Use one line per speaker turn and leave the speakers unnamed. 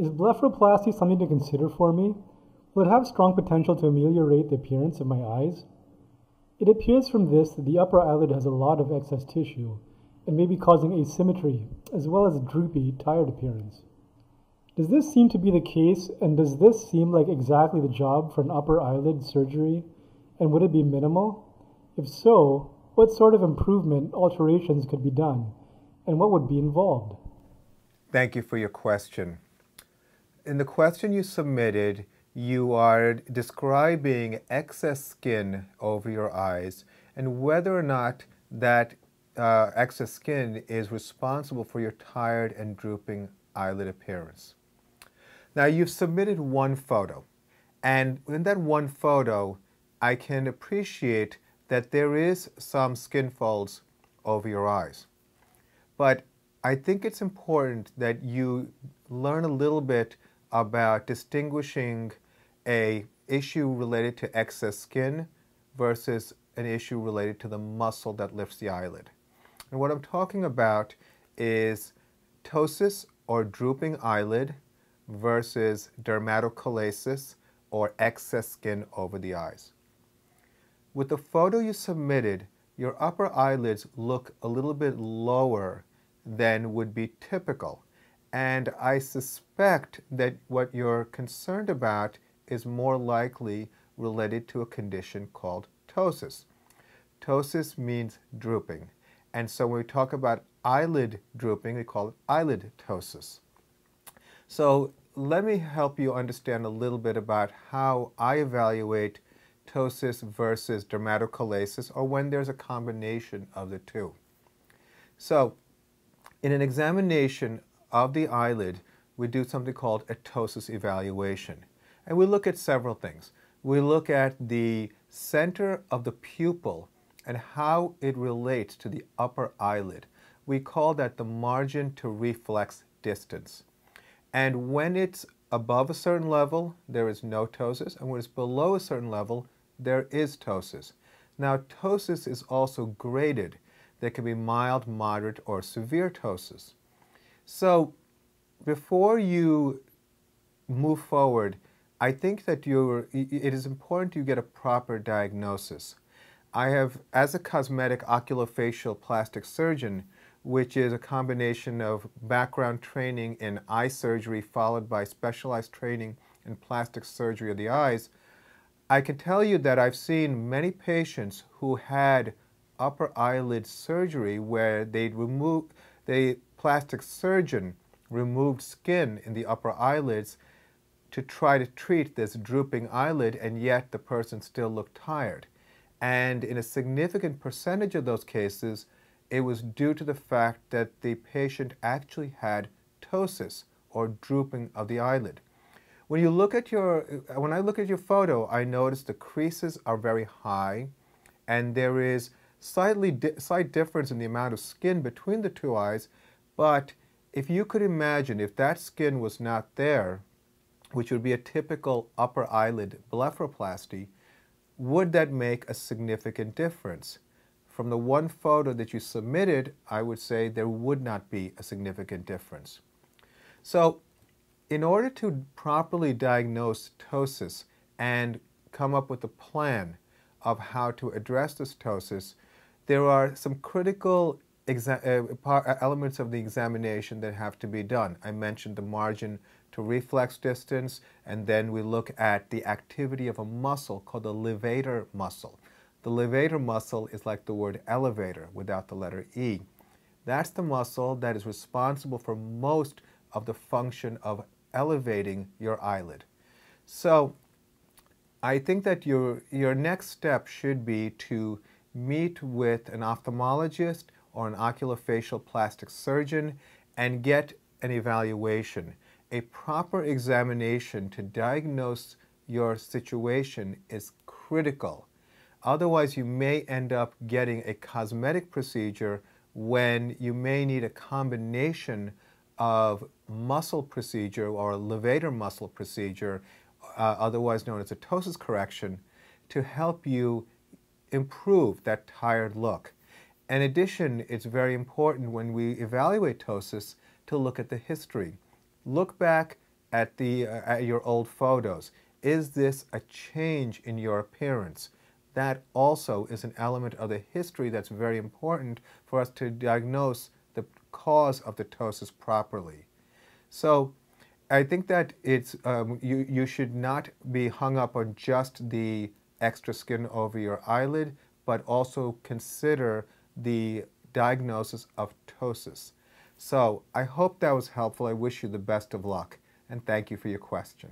Is blepharoplasty something to consider for me? Will it have strong potential to ameliorate the appearance of my eyes? It appears from this that the upper eyelid has a lot of excess tissue and may be causing asymmetry as well as a droopy, tired appearance. Does this seem to be the case and does this seem like exactly the job for an upper eyelid surgery and would it be minimal? If so, what sort of improvement alterations could be done and what would be involved?
Thank you for your question.
In the question you
submitted, you are describing excess skin over your eyes and whether or not that uh, excess skin is responsible for your tired and drooping eyelid appearance. Now you've submitted one photo and in that one photo I can appreciate that there is some skin folds over your eyes. But I think it's important that you learn a little bit about distinguishing a issue related to excess skin versus an issue related to the muscle that lifts the eyelid. And what I'm talking about is ptosis or drooping eyelid versus dermatocolasis or excess skin over the eyes. With the photo you submitted, your upper eyelids look a little bit lower than would be typical and I suspect that what you're concerned about is more likely related to a condition called ptosis. Ptosis means drooping. And so when we talk about eyelid drooping, we call it eyelid ptosis. So let me help you understand a little bit about how I evaluate ptosis versus dermatocolasis or when there's a combination of the two. So in an examination of the eyelid, we do something called ptosis evaluation. And we look at several things. We look at the center of the pupil and how it relates to the upper eyelid. We call that the margin to reflex distance. And when it's above a certain level, there is no ptosis, and when it's below a certain level, there is ptosis. Now, ptosis is also graded. There can be mild, moderate, or severe ptosis. So before you move forward, I think that you it is important you get a proper diagnosis. I have, as a cosmetic oculofacial plastic surgeon, which is a combination of background training in eye surgery followed by specialized training in plastic surgery of the eyes, I can tell you that I've seen many patients who had upper eyelid surgery where they remove they plastic surgeon removed skin in the upper eyelids to try to treat this drooping eyelid, and yet the person still looked tired. And in a significant percentage of those cases, it was due to the fact that the patient actually had ptosis or drooping of the eyelid. When you look at your, when I look at your photo, I notice the creases are very high and there is slightly di slight difference in the amount of skin between the two eyes, but if you could imagine if that skin was not there, which would be a typical upper eyelid blepharoplasty, would that make a significant difference? From the one photo that you submitted, I would say there would not be a significant difference. So in order to properly diagnose ptosis and come up with a plan of how to address this ptosis, there are some critical uh, uh, elements of the examination that have to be done. I mentioned the margin to reflex distance, and then we look at the activity of a muscle called the levator muscle. The levator muscle is like the word elevator without the letter E. That's the muscle that is responsible for most of the function of elevating your eyelid. So I think that your, your next step should be to meet with an ophthalmologist or an oculofacial plastic surgeon and get an evaluation. A proper examination to diagnose your situation is critical. Otherwise, you may end up getting a cosmetic procedure when you may need a combination of muscle procedure or levator muscle procedure, uh, otherwise known as a ptosis correction, to help you improve that tired look. In addition, it's very important when we evaluate ptosis to look at the history. Look back at, the, uh, at your old photos. Is this a change in your appearance? That also is an element of the history that's very important for us to diagnose the cause of the ptosis properly. So I think that it's, um, you, you should not be hung up on just the extra skin over your eyelid, but also consider the diagnosis of ptosis. So I hope that was helpful. I wish you the best of luck and thank you for your question.